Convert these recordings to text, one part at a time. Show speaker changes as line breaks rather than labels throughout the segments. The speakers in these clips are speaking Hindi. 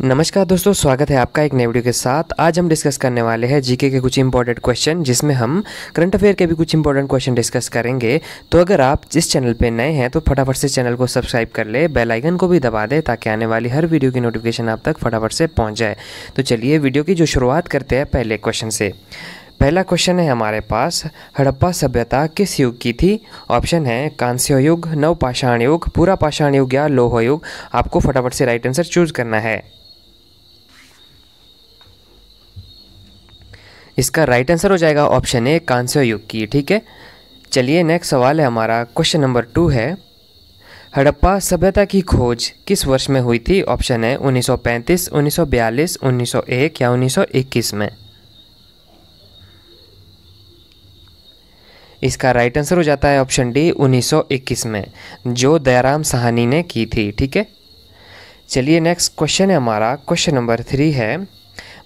नमस्कार दोस्तों स्वागत है आपका एक नए वीडियो के साथ आज हम डिस्कस करने वाले हैं जीके के कुछ इंपॉर्टेंट क्वेश्चन जिसमें हम करंट अफेयर के भी कुछ इंपॉर्टेंट क्वेश्चन डिस्कस करेंगे तो अगर आप इस चैनल पे नए हैं तो फटाफट से चैनल को सब्सक्राइब कर ले बेल आइकन को भी दबा दें ताकि आने वाली हर वीडियो की नोटिफिकेशन आप तक फटाफट से पहुँच जाए तो चलिए वीडियो की जो शुरुआत करते हैं पहले क्वेश्चन से पहला क्वेश्चन है हमारे पास हड़प्पा सभ्यता किस युग की थी ऑप्शन है कांस्य युग नवपाषाण युग पूरा पाषाण युग या लोह युग आपको फटाफट से राइट आंसर चूज करना है इसका राइट आंसर हो जाएगा ऑप्शन ए कांस्य युग की ठीक है चलिए नेक्स्ट सवाल है हमारा क्वेश्चन नंबर टू है हड़प्पा सभ्यता की खोज किस वर्ष में हुई थी ऑप्शन है 1935, 1942, 1901 या 1921 में इसका राइट आंसर हो जाता है ऑप्शन डी 1921 में जो दयाराम सहानी ने की थी ठीक है चलिए नेक्स्ट क्वेश्चन है हमारा क्वेश्चन नंबर थ्री है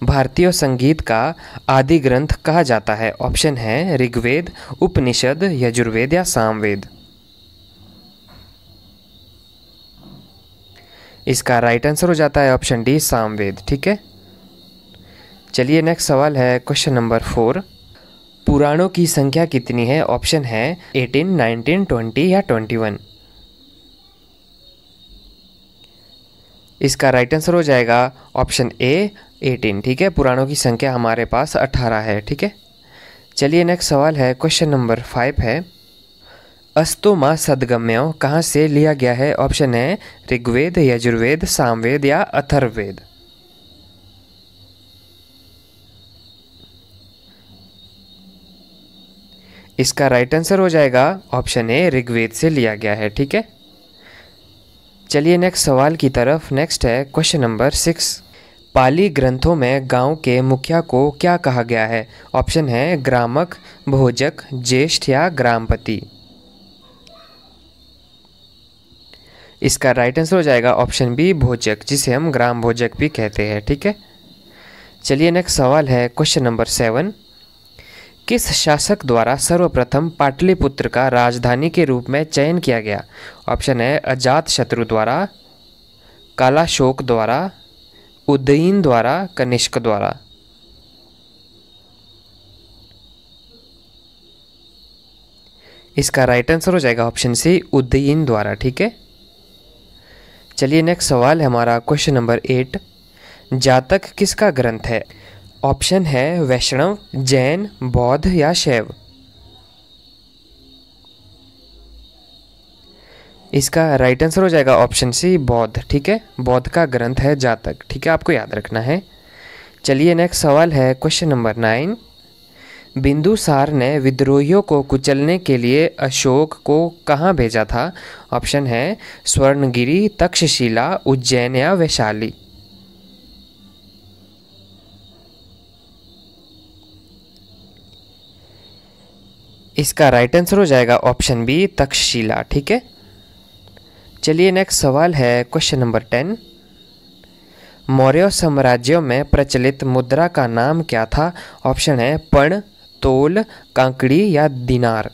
भारतीय संगीत का आदि ग्रंथ कहा जाता है ऑप्शन है ऋग्वेद उपनिषद यजुर्वेद या सामवेद इसका राइट आंसर हो जाता है ऑप्शन डी सामवेद ठीक है चलिए नेक्स्ट सवाल है क्वेश्चन नंबर फोर पुराणों की संख्या कितनी है ऑप्शन है एटीन नाइनटीन ट्वेंटी या ट्वेंटी वन इसका राइट आंसर हो जाएगा ऑप्शन ए एटीन ठीक है पुराणों की संख्या हमारे पास अट्ठारह है ठीक है चलिए नेक्स्ट सवाल है क्वेश्चन नंबर फाइव है अस्तो माँ सदगम्यो कहाँ से लिया गया है ऑप्शन है ऋग्वेद यजुर्वेद सामवेद या अथर्वेद इसका राइट आंसर हो जाएगा ऑप्शन ए ऋग्वेद से लिया गया है ठीक है चलिए नेक्स्ट सवाल की तरफ नेक्स्ट है क्वेश्चन नंबर सिक्स पाली ग्रंथों में गांव के मुखिया को क्या कहा गया है ऑप्शन है ग्रामक भोजक ज्येष्ठ या ग्रामपति इसका राइट आंसर हो जाएगा ऑप्शन बी भोजक जिसे हम ग्राम भोजक भी कहते हैं ठीक है चलिए नेक्स्ट सवाल है क्वेश्चन नंबर सेवन किस शासक द्वारा सर्वप्रथम पाटलिपुत्र का राजधानी के रूप में चयन किया गया ऑप्शन है अजात शत्रु द्वारा कालाशोक द्वारा उदयीन द्वारा कनिष्क द्वारा इसका राइट आंसर हो जाएगा ऑप्शन सी उदयीन द्वारा ठीक है चलिए नेक्स्ट सवाल है हमारा क्वेश्चन नंबर एट जातक किसका ग्रंथ है ऑप्शन है वैष्णव जैन बौद्ध या शैव इसका राइट आंसर हो जाएगा ऑप्शन सी बौद्ध ठीक है बौद्ध का ग्रंथ है जातक ठीक है आपको याद रखना है चलिए नेक्स्ट सवाल है क्वेश्चन नंबर नाइन बिंदुसार ने विद्रोहियों को कुचलने के लिए अशोक को कहाँ भेजा था ऑप्शन है स्वर्णगिरी तक्षशिला उज्जैन या वैशाली इसका राइट आंसर हो जाएगा ऑप्शन बी तक्षशिला ठीक है चलिए नेक्स्ट सवाल है क्वेश्चन नंबर टेन मौर्य साम्राज्यों में प्रचलित मुद्रा का नाम क्या था ऑप्शन है पण तोल कांकड़ी या दिनार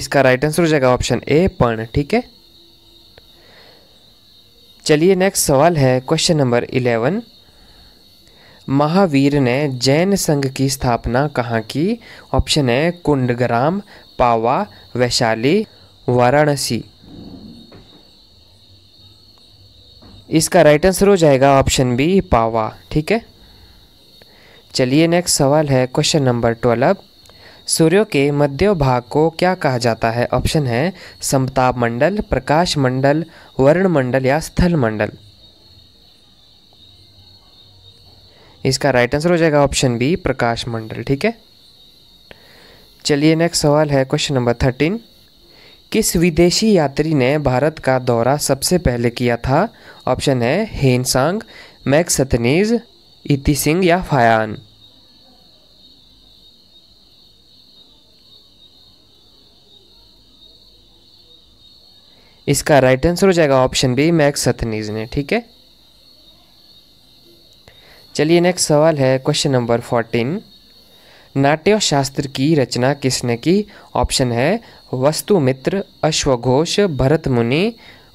इसका राइट आंसर हो जाएगा ऑप्शन ए पण ठीक है चलिए नेक्स्ट सवाल है क्वेश्चन नंबर इलेवन महावीर ने जैन संघ की स्थापना कहाँ की ऑप्शन है कुंडग्राम पावा वैशाली वाराणसी इसका राइट आंसर हो जाएगा ऑप्शन बी पावा ठीक है चलिए नेक्स्ट सवाल है क्वेश्चन नंबर ट्वेल्व सूर्य के मध्य भाग को क्या कहा जाता है ऑप्शन है समताप मंडल प्रकाश मंडल वर्ण मंडल या स्थल मंडल इसका राइट आंसर हो जाएगा ऑप्शन बी प्रकाश मंडल ठीक है चलिए नेक्स्ट सवाल है क्वेश्चन नंबर थर्टीन किस विदेशी यात्री ने भारत का दौरा सबसे पहले किया था ऑप्शन है हेनसांग मैक सतनीज इति सिंह या फायान इसका राइट आंसर हो जाएगा ऑप्शन बी मैक सतनीज ने ठीक है चलिए नेक्स्ट सवाल है क्वेश्चन नंबर फोर्टीन नाट्य शास्त्र की रचना किसने की ऑप्शन है वस्तु मित्र अश्वघोष भरत मुनि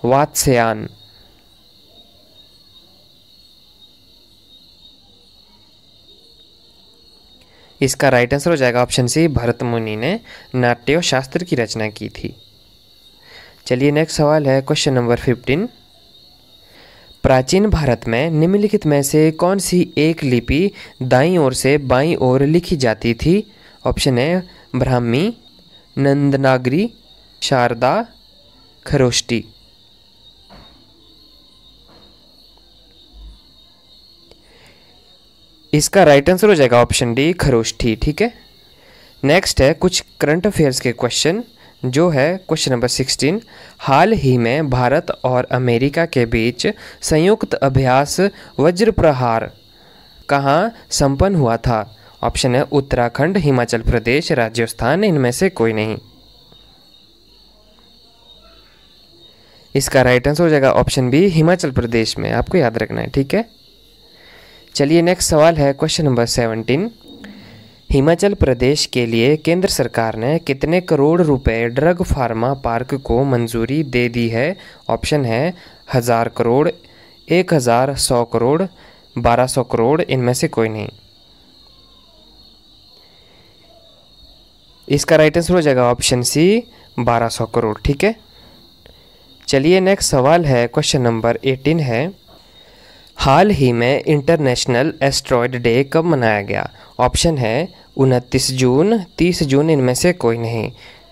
वात्स्यान इसका राइट आंसर हो जाएगा ऑप्शन सी भरत मुनि ने नाट्य शास्त्र की रचना की थी चलिए नेक्स्ट सवाल है क्वेश्चन नंबर फिफ्टीन प्राचीन भारत में निम्नलिखित में से कौन सी एक लिपि दाईं ओर से बाईं ओर लिखी जाती थी ऑप्शन है ब्राह्मी नंदनागरी शारदा खरोष्टी इसका राइट आंसर हो जाएगा ऑप्शन डी खरोष्ठी ठीक है नेक्स्ट है कुछ करंट अफेयर्स के क्वेश्चन जो है क्वेश्चन नंबर सिक्सटीन हाल ही में भारत और अमेरिका के बीच संयुक्त अभ्यास वज्र प्रहार कहाँ संपन्न हुआ था ऑप्शन है उत्तराखंड हिमाचल प्रदेश राजस्थान इनमें से कोई नहीं इसका राइट आंसर हो जाएगा ऑप्शन बी हिमाचल प्रदेश में आपको याद रखना है ठीक है चलिए नेक्स्ट सवाल है question number seventeen Himachal Pradesh के लिए केंद्र सरकार ने कितने करोड़ रुपए ड्रग फार्मा पार्क को मंजूरी दे दी है ऑप्शन है हज़ार करोड़ एक हज़ार सौ करोड़ बारह सौ करोड़ इनमें से कोई नहीं इसका राइट आंसर हो जाएगा ऑप्शन सी बारह सौ करोड़ ठीक है चलिए नेक्स्ट सवाल है क्वेश्चन नंबर एटीन है हाल ही में इंटरनेशनल एस्ट्रॉयड डे कब मनाया गया ऑप्शन है उनतीस जून तीस जून इनमें से कोई नहीं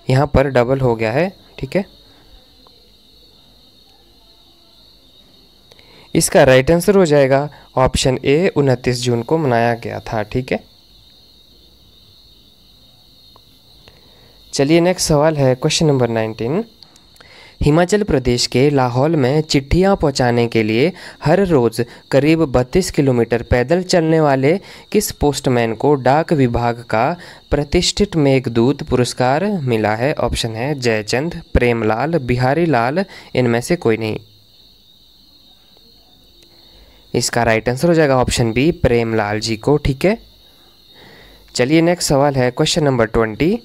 यहाँ पर डबल हो गया है ठीक है इसका राइट आंसर हो जाएगा ऑप्शन ए उनतीस जून को मनाया गया था ठीक है चलिए नेक्स्ट सवाल है question number nineteen Himachal Pradesh के लाहौल में चिट्ठियां पहुंचाने के लिए हर रोज़ करीब 32 किलोमीटर पैदल चलने वाले किस पोस्टमैन को डाक विभाग का प्रतिष्ठित मेघदूत पुरस्कार मिला है ऑप्शन है जयचंद प्रेमलाल बिहारी लाल इनमें से कोई नहीं इसका राइट आंसर हो जाएगा ऑप्शन बी प्रेमलाल जी को ठीक है चलिए नेक्स्ट सवाल है question number twenty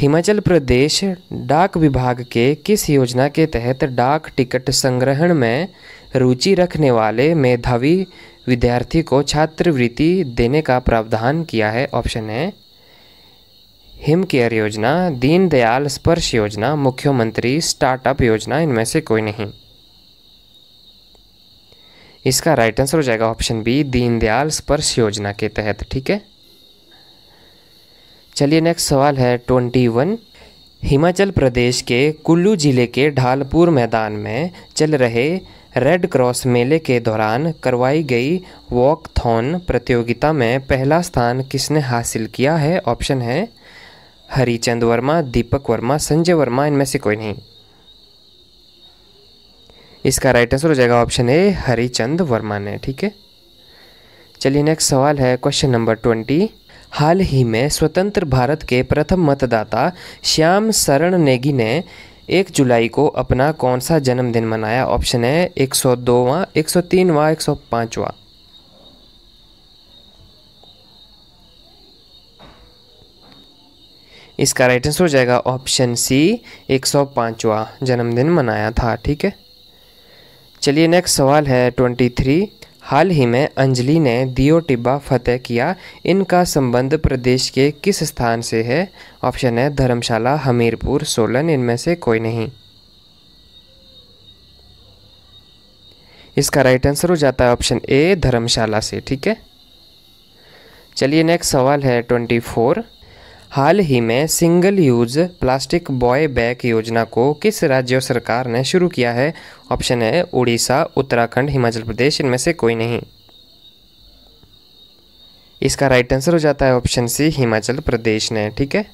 Himachal Pradesh डाक विभाग के किस योजना के तहत डाक टिकट संग्रहण में रुचि रखने वाले मेधावी विद्यार्थी को छात्रवृत्ति देने का प्रावधान किया है ऑप्शन है हिम केयर योजना दीनदयाल स्पर्श योजना मुख्यमंत्री स्टार्टअप योजना इनमें से कोई नहीं इसका राइट आंसर हो जाएगा ऑप्शन बी दीनदयाल स्पर्श योजना के तहत ठीक है चलिए नेक्स्ट सवाल है ट्वेंटी वन हिमाचल प्रदेश के कुल्लू जिले के ढालपुर मैदान में चल रहे रेड क्रॉस मेले के दौरान करवाई गई वॉक थॉन प्रतियोगिता में पहला स्थान किसने हासिल किया है ऑप्शन है हरिचंद वर्मा दीपक वर्मा संजय वर्मा इनमें से कोई नहीं इसका राइट आंसर हो जाएगा ऑप्शन ए हरिचंद वर्मा ने ठीक है चलिए नेक्स्ट सवाल है क्वेश्चन नंबर ट्वेंटी हाल ही में स्वतंत्र भारत के प्रथम मतदाता श्याम शरण नेगी ने एक जुलाई को अपना कौन सा जन्मदिन मनाया ऑप्शन है एक सौ दोवा एक सौ तीनवा एक सौ पाँचवा इसका राइट आंसर हो जाएगा ऑप्शन सी एक सौ पाँचवा जन्मदिन मनाया था ठीक है चलिए नेक्स्ट सवाल है ट्वेंटी थ्री हाल ही में अंजलि ने दियो टिब्बा फतेह किया इनका संबंध प्रदेश के किस स्थान से है ऑप्शन है धर्मशाला हमीरपुर सोलन इनमें से कोई नहीं इसका राइट आंसर हो जाता है ऑप्शन ए धर्मशाला से ठीक है चलिए नेक्स्ट सवाल है ट्वेंटी फोर हाल ही में single use plastic buy back योजना को किस राज्य सरकार ने शुरू किया है ऑप्शन है उड़ीसा उत्तराखंड हिमाचल प्रदेश इनमें से कोई नहीं इसका राइट आंसर हो जाता है ऑप्शन सी हिमाचल प्रदेश ने ठीक है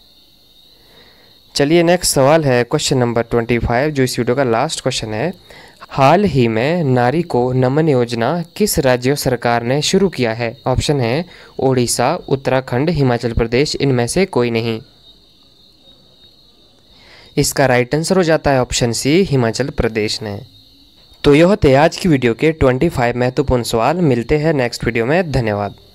चलिए नेक्स्ट सवाल है क्वेश्चन नंबर ट्वेंटी फाइव जो इस वीडियो का लास्ट क्वेश्चन है हाल ही में नारी को नमन योजना किस राज्य सरकार ने शुरू किया है ऑप्शन है ओडिशा उत्तराखंड हिमाचल प्रदेश इनमें से कोई नहीं इसका राइट आंसर हो जाता है ऑप्शन सी हिमाचल प्रदेश ने तो यह थे आज की वीडियो के 25 महत्वपूर्ण सवाल मिलते हैं नेक्स्ट वीडियो में धन्यवाद